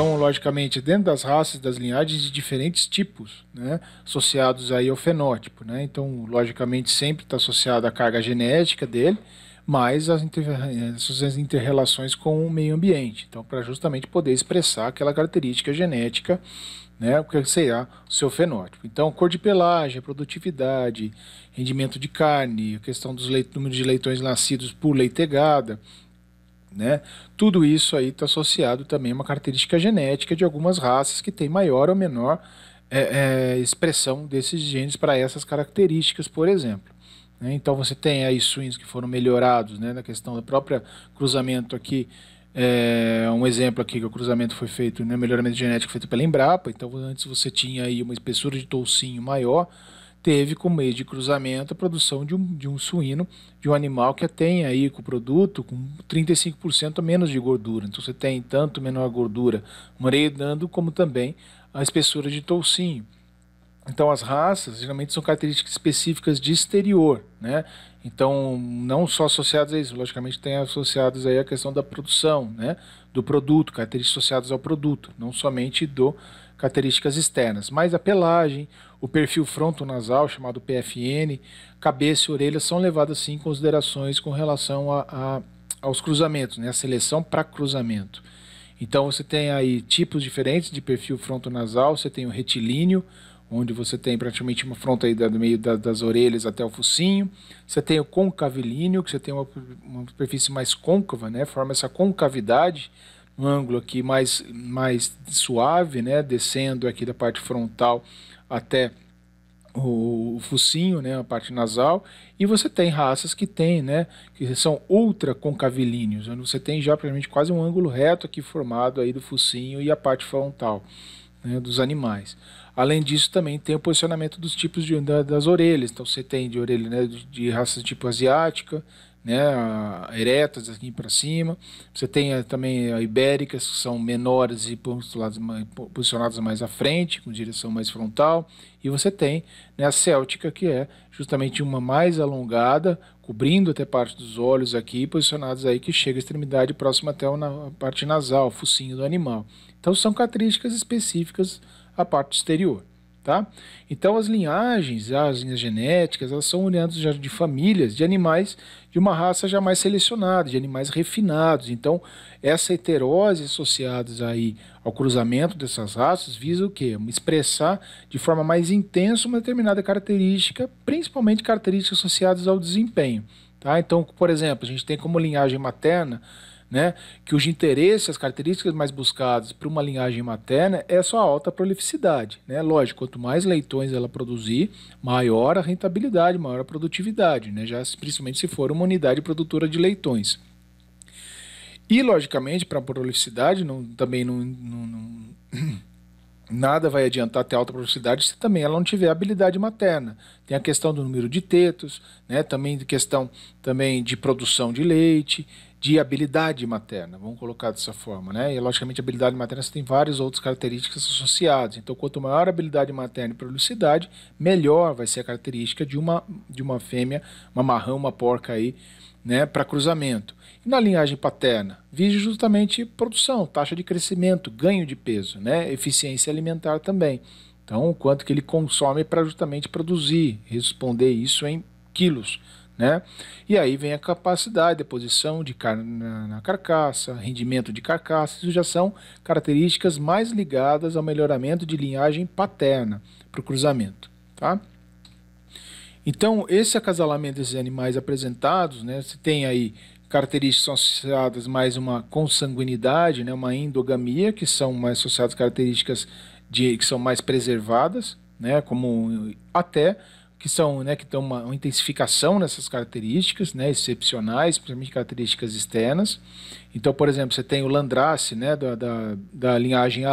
Então, logicamente, dentro das raças, das linhagens de diferentes tipos, né, associados aí ao fenótipo, né? Então, logicamente, sempre está associada à carga genética dele, mais as, inter, interrelações com o meio ambiente. Então, para justamente poder expressar aquela característica genética, né, o que será o seu fenótipo. Então, cor de pelagem, produtividade, rendimento de carne, a questão dos leit, número de leitões nascidos por leitegada, né? Tudo isso aí está associado também a uma característica genética de algumas raças que tem maior ou menor é, é, expressão desses genes para essas características, por exemplo. Né? Então você tem aí swings que foram melhorados né? na questão do próprio cruzamento aqui. É, um exemplo aqui que o cruzamento foi feito, né, melhoramento genético feito pela Embrapa. Então antes você tinha aí uma espessura de toucinho maior teve como meio de cruzamento a produção de um, de um suíno, de um animal que tem aí com o produto com 35% a menos de gordura. Então você tem tanto menor gordura mareando como também a espessura de toucinho. Então as raças geralmente são características específicas de exterior, né? Então não só associadas a isso, logicamente tem associadas aí a questão da produção, né? Do produto, características associadas ao produto, não somente do características externas, mas a pelagem, o perfil frontonasal, chamado PFN, cabeça e orelha são levadas sim em considerações com relação a, a, aos cruzamentos, né? a seleção para cruzamento. Então você tem aí tipos diferentes de perfil frontonasal, você tem o retilíneo, onde você tem praticamente uma fronte aí do meio das orelhas até o focinho. Você tem o concavilíneo, que você tem uma, uma superfície mais côncava, né? Forma essa concavidade, um ângulo aqui mais, mais suave, né? Descendo aqui da parte frontal até o focinho, né, a parte nasal, e você tem raças que têm, né, que são ultra concavilíneos, onde né, você tem já praticamente quase um ângulo reto aqui formado aí do focinho e a parte frontal né, dos animais. Além disso, também tem o posicionamento dos tipos de, das orelhas, então você tem de orelha né, de, de raça tipo asiática, né, eretas aqui para cima. Você tem eh, também a ibéricas, que são menores e posicionadas mais à frente, com direção mais frontal. E você tem né, a céltica, que é justamente uma mais alongada, cobrindo até parte dos olhos aqui, posicionados aí que chega à extremidade próxima até a parte nasal, focinho do animal. Então são características específicas à parte exterior. Tá? Então as linhagens, as linhas genéticas, elas são oriundas de famílias de animais de uma raça jamais selecionada, de animais refinados. Então essa heterose associadas aí ao cruzamento dessas raças visa o quê? Expressar de forma mais intensa uma determinada característica, principalmente características associadas ao desempenho, tá? Então, por exemplo, a gente tem como linhagem materna né, que os interesses, as características mais buscadas para uma linhagem materna é sua alta prolificidade. Né? Lógico, quanto mais leitões ela produzir, maior a rentabilidade, maior a produtividade, né? Já, principalmente se for uma unidade produtora de leitões. E, logicamente, para a prolificidade, não, também não, não, não nada vai adiantar ter alta prolificidade se também ela não tiver habilidade materna. Tem a questão do número de tetos, né? também questão também de produção de leite de habilidade materna, vamos colocar dessa forma, né? E logicamente habilidade materna tem várias outras características associadas. Então, quanto maior a habilidade materna e prolicidade, melhor vai ser a característica de uma de uma fêmea, uma marrão, uma porca aí, né, para cruzamento. E na linhagem paterna, vige justamente produção, taxa de crescimento, ganho de peso, né, eficiência alimentar também. Então, o quanto que ele consome para justamente produzir, responder isso em quilos, né? E aí vem a capacidade, deposição de carne na carcaça, rendimento de carcaça, isso já são características mais ligadas ao melhoramento de linhagem paterna para o cruzamento. Tá? Então, esse acasalamento desses animais apresentados, né, você tem aí características associadas mais uma consanguinidade, né, uma endogamia, que são mais associadas características de, que são mais preservadas, né, como até que são, né, que tem uma, uma intensificação nessas características, né, excepcionais, principalmente características externas. Então, por exemplo, você tem o Landrace, né, da, da, da linhagem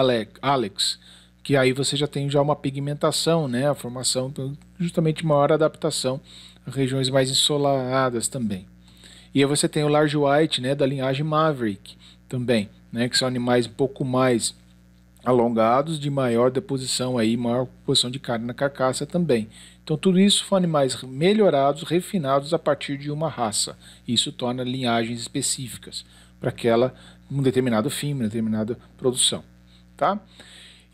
Alex, que aí você já tem já uma pigmentação, né, a formação justamente maior adaptação a regiões mais ensolaradas também. E aí você tem o Large White, né, da linhagem Maverick também, né, que são animais um pouco mais alongados de maior deposição aí, maior posição de carne na carcaça também. Então tudo isso são animais melhorados, refinados a partir de uma raça. Isso torna linhagens específicas para aquela um determinado fim, uma determinada produção, tá?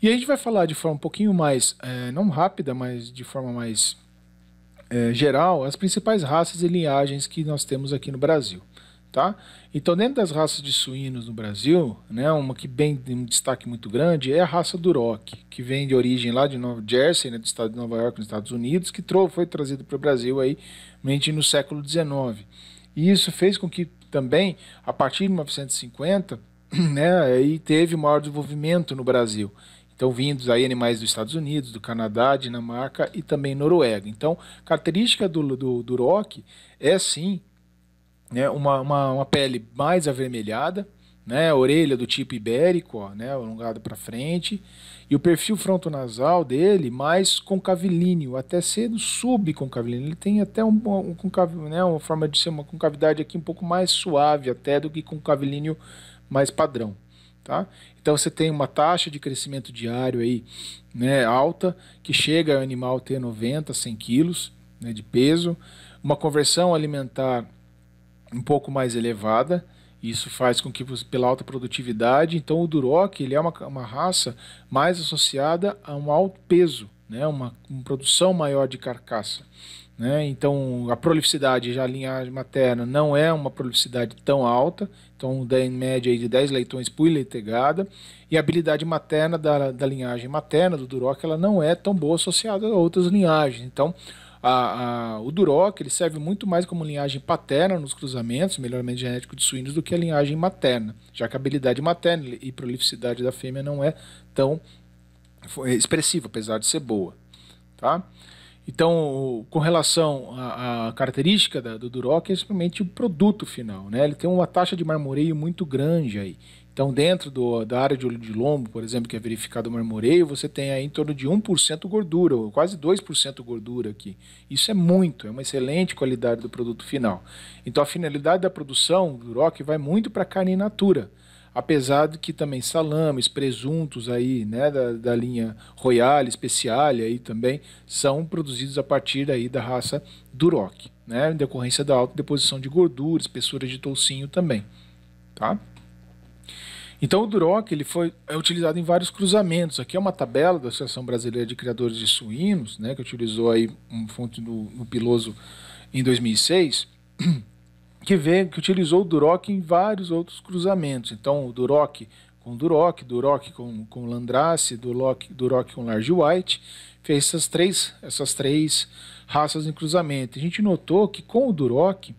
E a gente vai falar de forma um pouquinho mais, é, não rápida, mas de forma mais é, geral, as principais raças e linhagens que nós temos aqui no Brasil. Tá? Então, dentro das raças de suínos no Brasil, né, uma que tem um destaque muito grande é a raça Duroc, que vem de origem lá de Nova Jersey, né, do estado de Nova York, nos Estados Unidos, que foi trazido para o Brasil aí, no século XIX. E isso fez com que também, a partir de 1950, né, aí teve maior desenvolvimento no Brasil. Então, vindos aí animais dos Estados Unidos, do Canadá, Dinamarca e também Noruega. Então, característica do, do, do rock é sim né, uma, uma, uma pele mais avermelhada, né, orelha do tipo ibérico, ó, né, alongada para frente, e o perfil frontonasal dele mais concavilíneo, até sendo subconcavilíneo. Ele tem até um, um concav, né, uma forma de ser uma concavidade aqui um pouco mais suave até do que concavilíneo mais padrão. Tá? Então você tem uma taxa de crescimento diário aí, né, alta, que chega ao animal ter 90, 100 quilos né, de peso, uma conversão alimentar um pouco mais elevada. Isso faz com que, pela alta produtividade, então o Duroc ele é uma, uma raça mais associada a um alto peso, né? uma, uma produção maior de carcaça. Né? Então, a prolificidade já a linhagem materna não é uma prolificidade tão alta, então dá em média de 10 leitões por leitegada, e a habilidade materna da, da linhagem materna do Duroc ela não é tão boa associada a outras linhagens. Então, a, a, o Duroc ele serve muito mais como linhagem paterna nos cruzamentos, melhoramento genético de suínos, do que a linhagem materna, já que a habilidade materna e prolificidade da fêmea não é tão expressiva, apesar de ser boa. Tá? Então, com relação à, característica da, do Duroc, é simplesmente o produto final. Né? Ele tem uma taxa de marmoreio muito grande aí. Então, dentro do, da área de olho de lombo, por exemplo, que é verificado o marmoreio, você tem aí em torno de 1% gordura, ou quase 2% gordura aqui. Isso é muito, é uma excelente qualidade do produto final. Então, a finalidade da produção do rock vai muito para a carne in natura, apesar de que também salames, presuntos aí, né, da, da linha Royale, Speciale aí também, são produzidos a partir daí da raça Duroc, né, em decorrência da alta deposição de gordura, espessura de toucinho também, tá? Então o Duroc ele foi é utilizado em vários cruzamentos. Aqui é uma tabela da Associação Brasileira de Criadores de Suínos, né, que utilizou aí uma fonte do, Piloso em 2006, que vê que utilizou o Duroc em vários outros cruzamentos. Então o Duroc com Duroc, Duroc com, com Landrace, Duroc, Duroc com Large White, fez essas três, essas três raças em cruzamento. A gente notou que com o Duroc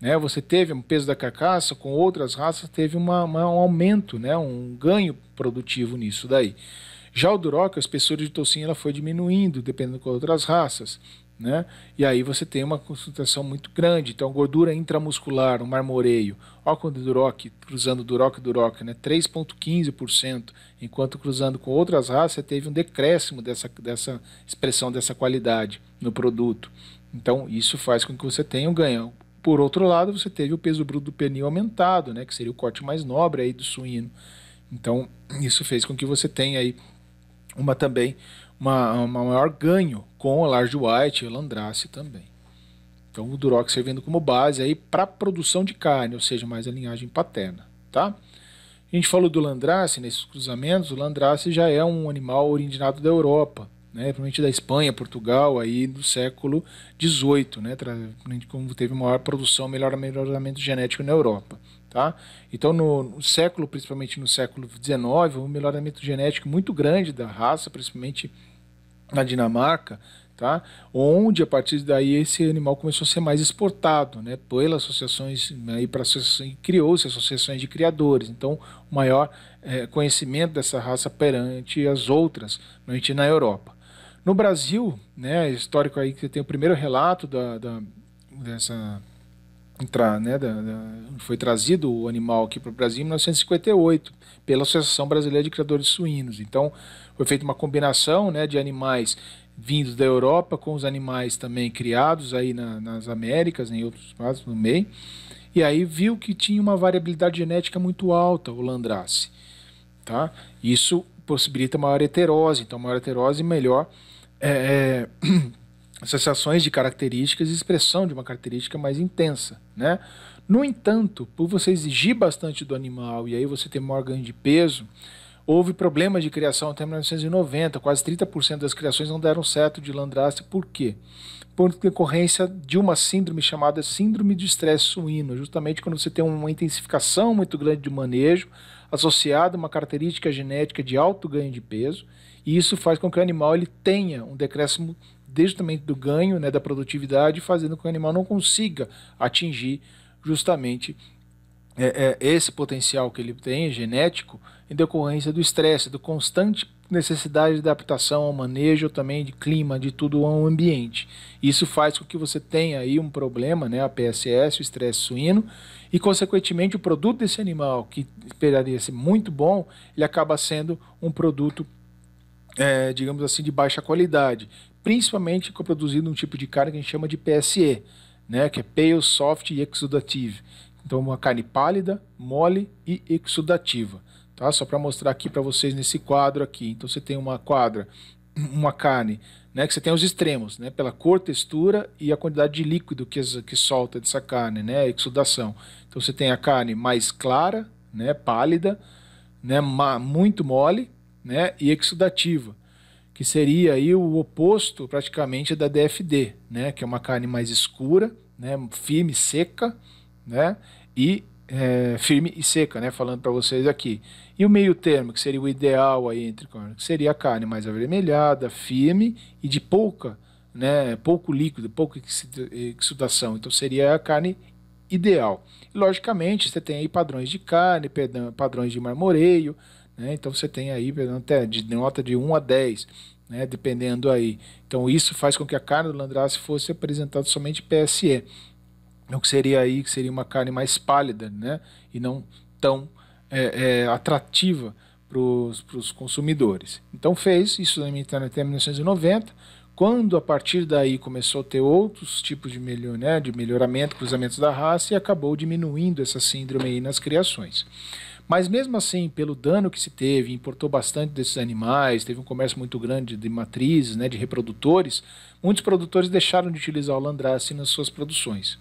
né? Você teve um peso da carcaça, com outras raças, teve uma, uma, um aumento, né? um ganho produtivo nisso daí. Já o Duroc, a espessura de toucinho ela foi diminuindo, dependendo com outras raças. Né? E aí você tem uma concentração muito grande. Então, gordura intramuscular, um marmoreio, óculos o Duroc, cruzando Duroc e Duroc, né? 3,15%, enquanto cruzando com outras raças, teve um decréscimo dessa, dessa expressão, dessa qualidade no produto. Então, isso faz com que você tenha um ganho. Por outro lado, você teve o peso bruto do pernil aumentado, né, que seria o corte mais nobre aí do suíno. Então, isso fez com que você tenha aí uma também uma, uma maior ganho com o large white e o landrace também. Então, o duroc servindo como base aí para produção de carne, ou seja, mais a linhagem paterna, tá? A gente falou do landrace nesses cruzamentos, o landrace já é um animal originado da Europa né, principalmente da Espanha, Portugal, aí do século XVIII, né, como teve maior produção, melhor melhoramento genético na Europa. Tá? Então, no, no século, principalmente no século XIX, um melhoramento genético muito grande da raça, principalmente na Dinamarca, tá? onde a partir daí esse animal começou a ser mais exportado né? pelas associações né? e criou-se associações de criadores. Então, maior é, conhecimento dessa raça perante as outras, principalmente na Europa. No Brasil, né, histórico aí que tem o primeiro relato da, da dessa entrar, né, da, da, foi trazido o animal aqui para o Brasil em 1958 pela Associação Brasileira de Criadores de Suínos. Então, foi feita uma combinação, né, de animais vindos da Europa com os animais também criados aí na, nas Américas, em outros países no meio. E aí viu que tinha uma variabilidade genética muito alta o Landrace, tá? Isso possibilita maior heterose, então maior heterose melhor é, é associações de características e expressão de uma característica mais intensa, né? No entanto, por você exigir bastante do animal e aí você ter maior ganho de peso, houve problemas de criação até 1990, quase 30% das criações não deram certo de landrace. por quê? por decorrência de uma síndrome chamada síndrome de estresse suíno, justamente quando você tem uma intensificação muito grande de manejo, associada a uma característica genética de alto ganho de peso, e isso faz com que o animal ele tenha um decréscimo justamente do ganho, né, da produtividade, fazendo com que o animal não consiga atingir justamente é, é, esse potencial que ele tem genético em decorrência do estresse, do constante necessidade de adaptação ao manejo também de clima, de tudo ao ambiente. Isso faz com que você tenha aí um problema, né, a PSS, o estresse suíno, e consequentemente o produto desse animal, que esperaria ser muito bom, ele acaba sendo um produto, é, digamos assim, de baixa qualidade, principalmente produzido um tipo de carne que a gente chama de PSE, né, que é Pale, Soft e Exudative. Então, uma carne pálida, mole e exudativa. Tá? Só para mostrar aqui para vocês nesse quadro aqui. Então você tem uma quadra, uma carne, né? Que você tem os extremos, né? Pela cor, textura e a quantidade de líquido que, que solta dessa carne, né? A exudação. Então você tem a carne mais clara, né? Pálida, né? Ma, muito mole, né? E exudativa que seria aí o oposto praticamente da DFD, né, que é uma carne mais escura, né, firme, seca, né, e é, firme e seca, né? Falando para vocês aqui. E o meio termo, que seria o ideal aí entre que seria a carne mais avermelhada, firme e de pouca, né? Pouco líquido, pouca exudação. Então seria a carne ideal. logicamente, você tem aí padrões de carne, padrões de marmoreio, né? Então você tem aí até de nota de 1 a 10. Né, dependendo aí. Então isso faz com que a carne do Landrace fosse apresentada somente PSE, o que seria aí que seria uma carne mais pálida, né? E não tão é, é, atrativa para os consumidores. Então fez isso na minha internet até 1990. Quando a partir daí começou a ter outros tipos de, melhor, né, de melhoramento, cruzamentos da raça e acabou diminuindo essa síndrome aí nas criações. Mas mesmo assim, pelo dano que se teve, importou bastante desses animais, teve um comércio muito grande de matrizes, né, de reprodutores, muitos produtores deixaram de utilizar o landrace nas suas produções.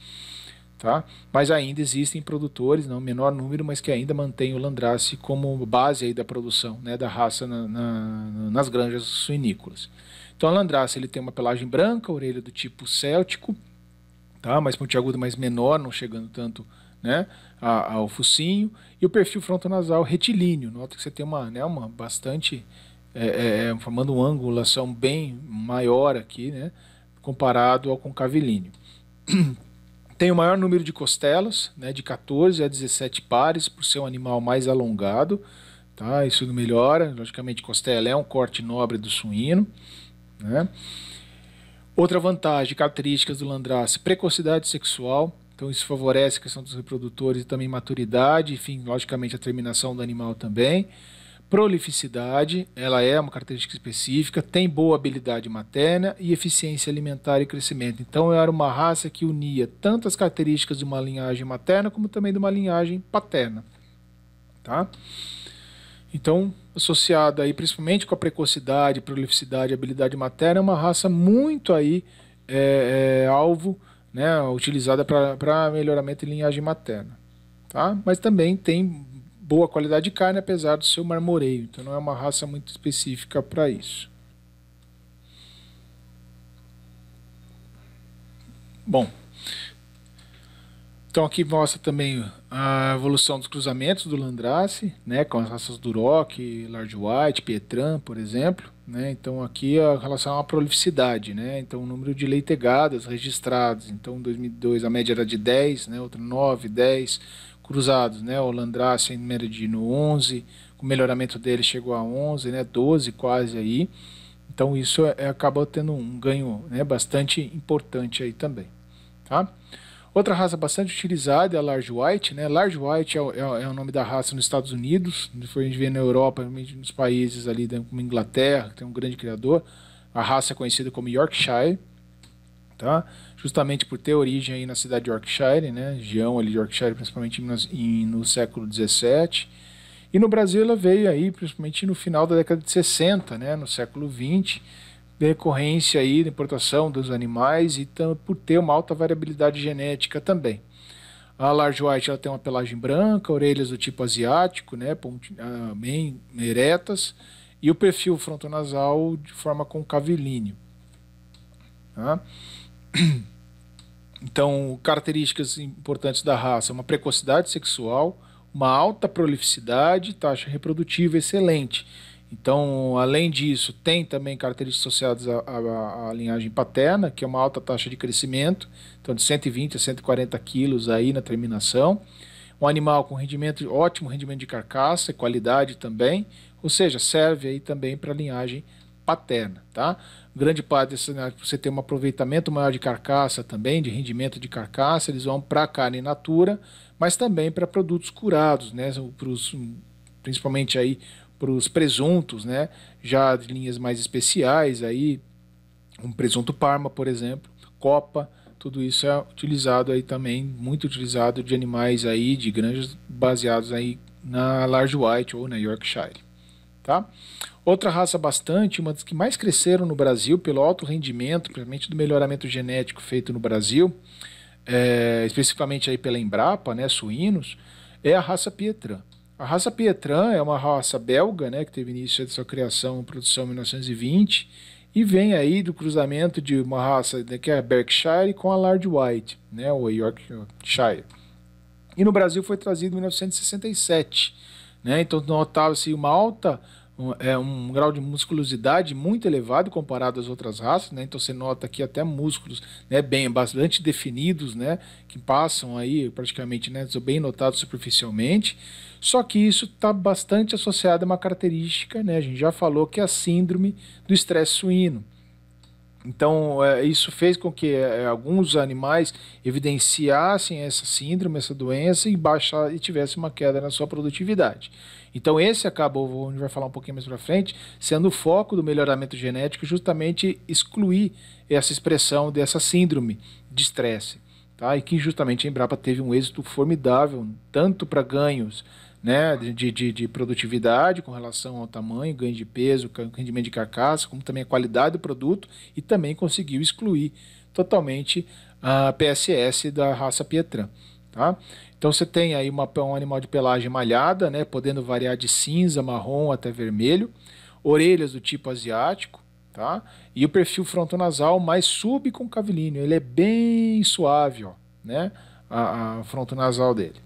Tá? Mas ainda existem produtores, não menor número, mas que ainda mantêm o Landrace como base aí da produção né, da raça na, na, nas granjas suinícolas. Então, o Landrace ele tem uma pelagem branca, orelha do tipo céltico, tá? mas pontiaguda mais menor, não chegando tanto né, ao focinho, e o perfil frontonasal retilíneo. Nota que você tem uma, né, uma bastante. É, é, é formando uma angulação bem maior aqui, né, comparado ao concavilíneo. Tem o maior número de costelas, né, de 14 a 17 pares, por ser um animal mais alongado. Tá? Isso não melhora. Logicamente, costela é um corte nobre do suíno. Né? Outra vantagem, características do Landrace, precocidade sexual. Então isso favorece a questão dos reprodutores e também maturidade, enfim, logicamente a terminação do animal também prolificidade, ela é uma característica específica, tem boa habilidade materna e eficiência alimentar e crescimento. Então era uma raça que unia tantas características de uma linhagem materna como também de uma linhagem paterna, tá? Então, associada aí principalmente com a precocidade, prolificidade, habilidade materna, é uma raça muito aí é, é, alvo, né, utilizada para melhoramento de linhagem materna, tá? Mas também tem boa qualidade de carne, apesar do seu marmoreio. Então não é uma raça muito específica para isso. Bom, então aqui mostra também a evolução dos cruzamentos do Landrace, né, com as raças Duroc, Large White, Pietran, por exemplo. Né? Então aqui a é relação à prolificidade, né? então o número de leitegadas registradas. Então em 2002 a média era de 10, né? outra 9, 10, cruzados, né? O Landrácio em Meredino 11, o melhoramento dele chegou a 11, né? 12 quase aí. Então isso é, é, acaba tendo um ganho né? bastante importante aí também, tá? Outra raça bastante utilizada é a Large White, né? Large White é o, é o é nome da raça nos Estados Unidos, depois a gente vê na Europa, nos países ali né? como Inglaterra, que tem um grande criador. A raça é conhecida como Yorkshire, tá? justamente por ter origem aí na cidade de Yorkshire, né, região ali de Yorkshire, principalmente no século XVII. E no Brasil ela veio aí, principalmente no final da década de 60, né, no século XX, decorrência aí da importação dos animais e por ter uma alta variabilidade genética também. A Large White ela tem uma pelagem branca, orelhas do tipo asiático, né, ah, bem eretas, e o perfil frontonasal de forma concavilíneo. Tá? Então, características importantes da raça: uma precocidade sexual, uma alta prolificidade, taxa reprodutiva excelente. Então, além disso, tem também características associadas à, à, à, linhagem paterna, que é uma alta taxa de crescimento, então de 120 a 140 quilos aí na terminação. Um animal com rendimento ótimo rendimento de carcaça, qualidade também, ou seja, serve aí também para a linhagem paterna paterna, tá? Grande parte desse, né, você tem um aproveitamento maior de carcaça também, de rendimento de carcaça, eles vão para carne natura, mas também para produtos curados, né? Pros, principalmente aí para os presuntos, né? Já de linhas mais especiais aí, um presunto parma, por exemplo, copa, tudo isso é utilizado aí também, muito utilizado de animais aí, de granjas baseados aí na Large White ou na Yorkshire, tá? Outra raça bastante, uma das que mais cresceram no Brasil pelo alto rendimento, principalmente do melhoramento genético feito no Brasil, é, especificamente aí pela Embrapa, né, suínos, é a raça Pietran. A raça Pietran é uma raça belga, né, que teve início de sua criação e produção em 1920 e vem aí do cruzamento de uma raça né, que é a Berkshire com a Large White, né, ou Yorkshire. E no Brasil foi trazido em 1967, né? Então notava-se uma alta um, é, um grau de musculosidade muito elevado comparado às outras raças, né? Então você nota aqui até músculos, né, bem bastante definidos, né, que passam aí praticamente, né, bem notados superficialmente. Só que isso está bastante associado a uma característica, né? A gente já falou que é a síndrome do estresse suíno. Então, é, isso fez com que é, alguns animais evidenciassem essa síndrome, essa doença e, baixar, e tivesse uma queda na sua produtividade. Então esse acabou, a gente vai falar um pouquinho mais para frente, sendo o foco do melhoramento genético justamente excluir essa expressão dessa síndrome de estresse, tá? E que justamente a Embrapa teve um êxito formidável, tanto para ganhos né, de, de, de, produtividade com relação ao tamanho, ganho de peso, rendimento de carcaça, como também a qualidade do produto e também conseguiu excluir totalmente a PSS da raça Pietran. Tá? Então você tem aí uma, um animal de pelagem malhada, né, podendo variar de cinza, marrom até vermelho, orelhas do tipo asiático, tá? e o perfil frontonasal mais subconcavilíneo, ele é bem suave, ó, né, a, a frontonasal dele.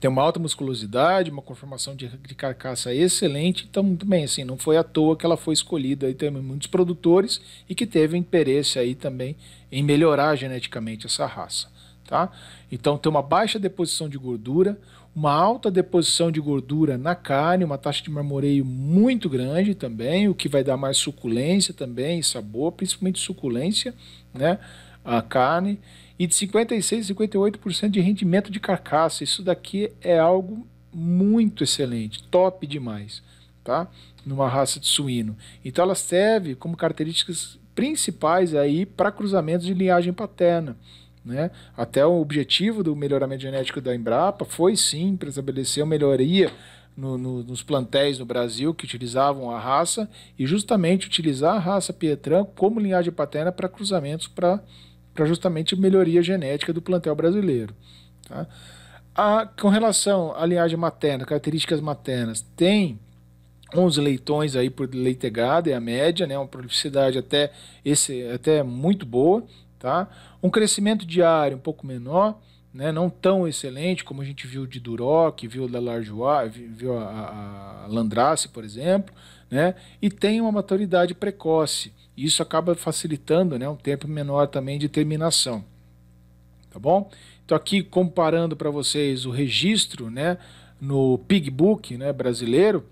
Tem uma alta musculosidade, uma conformação de, de carcaça excelente, então também assim, não foi à toa que ela foi escolhida e tem muitos produtores e que teve interesse aí também em melhorar geneticamente essa raça. Tá? Então tem uma baixa deposição de gordura, uma alta deposição de gordura na carne, uma taxa de marmoreio muito grande também, o que vai dar mais suculência também, sabor, principalmente suculência, né? A carne e de 56 a 58% de rendimento de carcaça. Isso daqui é algo muito excelente, top demais, tá? Numa raça de suíno. Então ela serve como características principais aí para cruzamentos de linhagem paterna. Né? Até o objetivo do melhoramento genético da Embrapa foi sim para estabelecer uma melhoria no, no, nos plantéis no Brasil que utilizavam a raça e justamente utilizar a raça Pietran como linhagem paterna para cruzamentos para justamente melhoria genética do plantel brasileiro. Tá? A, com relação à linhagem materna, características maternas, tem 11 leitões aí por leitegada, é a média, né? Uma prolificidade até, esse, até muito boa, tá? Um crescimento diário um pouco menor, né, não tão excelente como a gente viu de Duroc, viu da Larjoie, viu a, a Landrace, por exemplo, né, e tem uma maturidade precoce. Isso acaba facilitando né, um tempo menor também de terminação. Tá bom? Então, aqui comparando para vocês o registro né, no Pig Book né, brasileiro,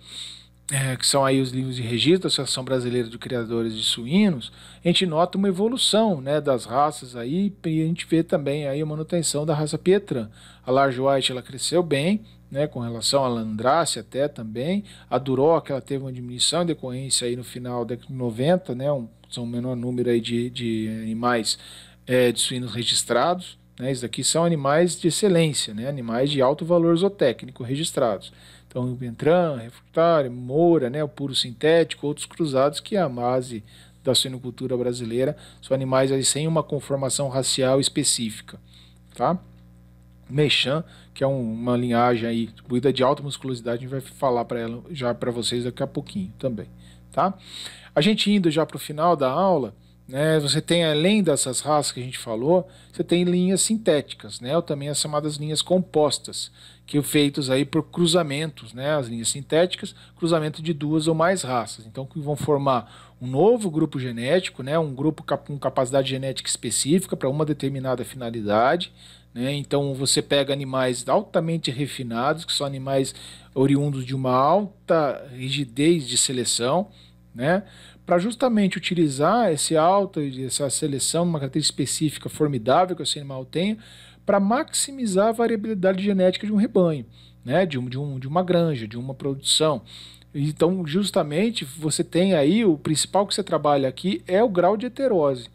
é, que são aí os livros de registro da Associação Brasileira de Criadores de Suínos, a gente nota uma evolução né, das raças aí, e a gente vê também aí a manutenção da raça Pietran. A Large White ela cresceu bem, né, com relação à Landrace até também, a Duroc ela teve uma diminuição em decorrência aí no final da década de 90, né, um, são um menor número aí de, de animais é, de suínos registrados, né, isso daqui são animais de excelência, né, animais de alto valor zootécnico registrados. Então, Ventran, Refrutário, Moura, né, o puro sintético, outros cruzados que é a base da suinocultura brasileira, são animais aí sem uma conformação racial específica, tá? Mechan, que é um, uma linhagem aí distribuída de alta musculosidade, a gente vai falar para ela já para vocês daqui a pouquinho também, tá? A gente indo já para o final da aula, né? Você tem, além dessas raças que a gente falou, você tem linhas sintéticas, né? ou também as chamadas linhas compostas, que são feitas aí por cruzamentos, né? as linhas sintéticas, cruzamento de duas ou mais raças. Então, que vão formar um novo grupo genético, né? um grupo com capacidade genética específica para uma determinada finalidade. Né? Então, você pega animais altamente refinados, que são animais oriundos de uma alta rigidez de seleção, né? Para justamente utilizar esse alta, essa seleção, uma característica específica formidável que esse animal tem, para maximizar a variabilidade genética de um rebanho, né? De, um, de, um, de uma granja, de uma produção. Então, justamente, você tem aí, o principal que você trabalha aqui é o grau de heterose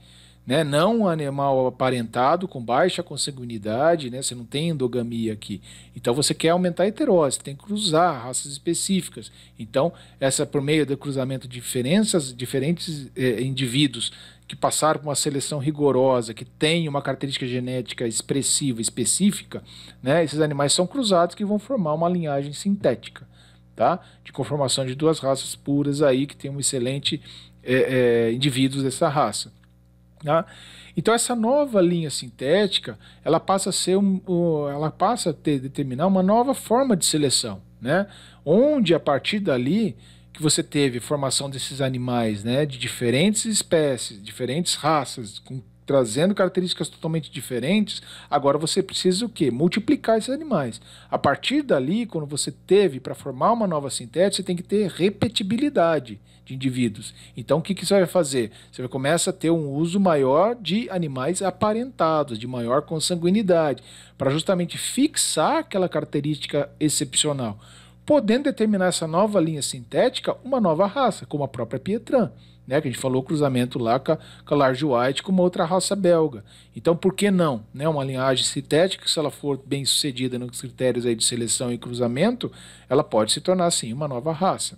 né? não um animal aparentado com baixa consanguinidade, né? você não tem endogamia aqui. Então você quer aumentar a heterose, tem que cruzar raças específicas. Então, essa por meio do cruzamento de diferenças, diferentes eh, indivíduos que passaram por uma seleção rigorosa, que tem uma característica genética expressiva, específica, né? esses animais são cruzados que vão formar uma linhagem sintética. Tá? De conformação de duas raças puras aí que tem um excelente é, indivíduos dessa raça. Né? Então essa nova linha sintética, ela passa a ser um, ela passa a ter, determinar uma nova forma de seleção, né? Onde a partir dali que você teve formação desses animais, né, de diferentes espécies, diferentes raças, com trazendo características totalmente diferentes, agora você precisa o quê? Multiplicar esses animais. A partir dali, quando você teve para formar uma nova sintética, você tem que ter repetibilidade de indivíduos. Então, o que, que você vai fazer? Você começa a ter um uso maior de animais aparentados, de maior consanguinidade, para justamente fixar aquela característica excepcional, podendo determinar essa nova linha sintética uma nova raça, como a própria Pietran né? Que a gente falou cruzamento lá com a, com a Large White com uma outra raça belga. Então, por que não? Né? Uma linhagem sintética, se ela for bem sucedida nos critérios aí de seleção e cruzamento, ela pode se tornar, sim, uma nova raça.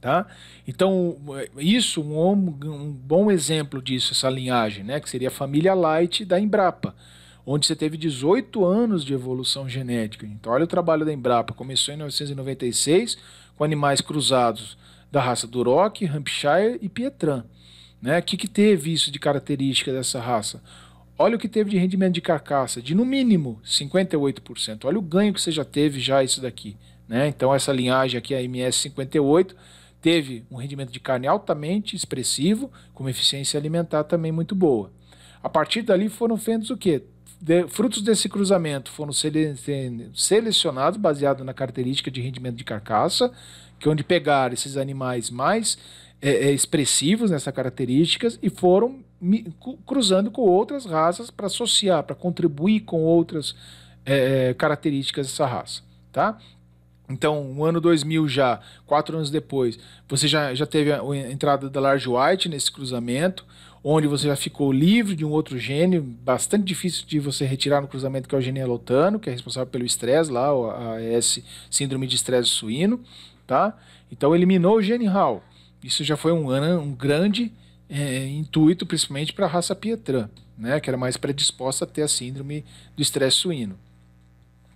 Tá? Então, isso, um, um bom exemplo disso, essa linhagem, né? que seria a família Light da Embrapa, onde você teve 18 anos de evolução genética. Então, olha o trabalho da Embrapa, começou em 1996 com animais cruzados da raça Duroc, Hampshire e Pietran. O né? que, que teve isso de característica dessa raça? Olha o que teve de rendimento de carcaça, de no mínimo 58%. Olha o ganho que você já teve já isso daqui. Né? Então essa linhagem aqui, a MS58, teve um rendimento de carne altamente expressivo, com uma eficiência alimentar também muito boa. A partir dali foram feitos o quê? De, frutos desse cruzamento foram sele, selecionados baseado na característica de rendimento de carcaça que onde pegaram esses animais mais é, é expressivos nessas características e foram cruzando com outras raças para associar, para contribuir com outras é, é, características dessa raça, tá? Então, no ano 2000 já, quatro anos depois, você já, já teve a, entrada da Large White nesse cruzamento, onde você já ficou livre de um outro gene, bastante difícil de você retirar no cruzamento, que é o gene elotano, que é responsável pelo estresse lá, a S, síndrome de estresse suíno, Tá? Então eliminou o gene Hall. Isso já foi um, um grande é, intuito, principalmente para a raça Pietran, né, que era mais predisposta a ter a síndrome do estresse suíno.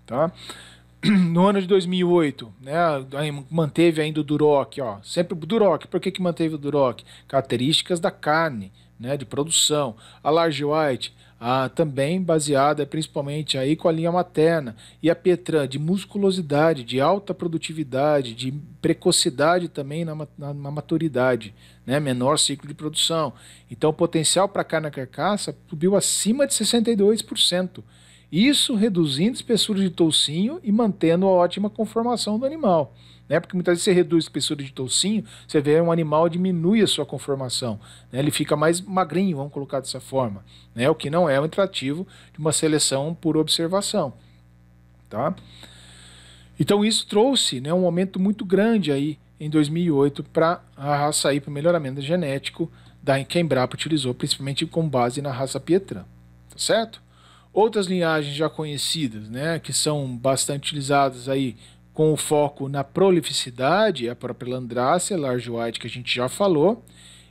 Tá? No ano de 2008, né, manteve ainda o Duroc, ó, sempre o Duroc. Por que, que manteve o Duroc? Características da carne né, de produção. A Large White, a, também baseada principalmente aí com a linha materna. E a Petran, de musculosidade, de alta produtividade, de precocidade também na, na, na maturidade, né, menor ciclo de produção. Então o potencial para carne carcaça subiu acima de 62%. Isso reduzindo a espessura de toucinho e mantendo a ótima conformação do animal né? Porque muitas vezes você reduz a espessura de toucinho, você vê um animal diminui a sua conformação, né? Ele fica mais magrinho, vamos colocar dessa forma, né? O que não é um atrativo de uma seleção por observação, tá? Então isso trouxe, né, um aumento muito grande aí em 2008 para a raça aí para o melhoramento genético da que Embrapa utilizou, principalmente com base na raça Pietran, tá certo? Outras linhagens já conhecidas, né, que são bastante utilizadas aí com o foco na prolificidade, a própria Landrácia, Large White, que a gente já falou,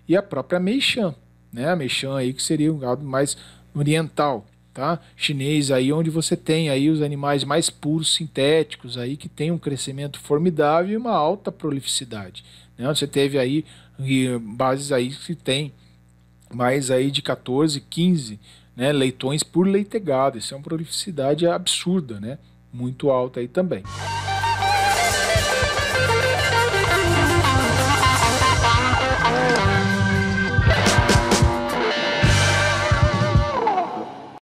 e a própria Meishan, né? A Meishan aí que seria um gado mais oriental, tá? Chinês aí onde você tem aí os animais mais puros sintéticos aí que tem um crescimento formidável e uma alta prolificidade, né? Você teve aí bases aí que tem mais aí de 14, 15, né, leitões por leitegado. Isso é uma prolificidade absurda, né? Muito alta aí também.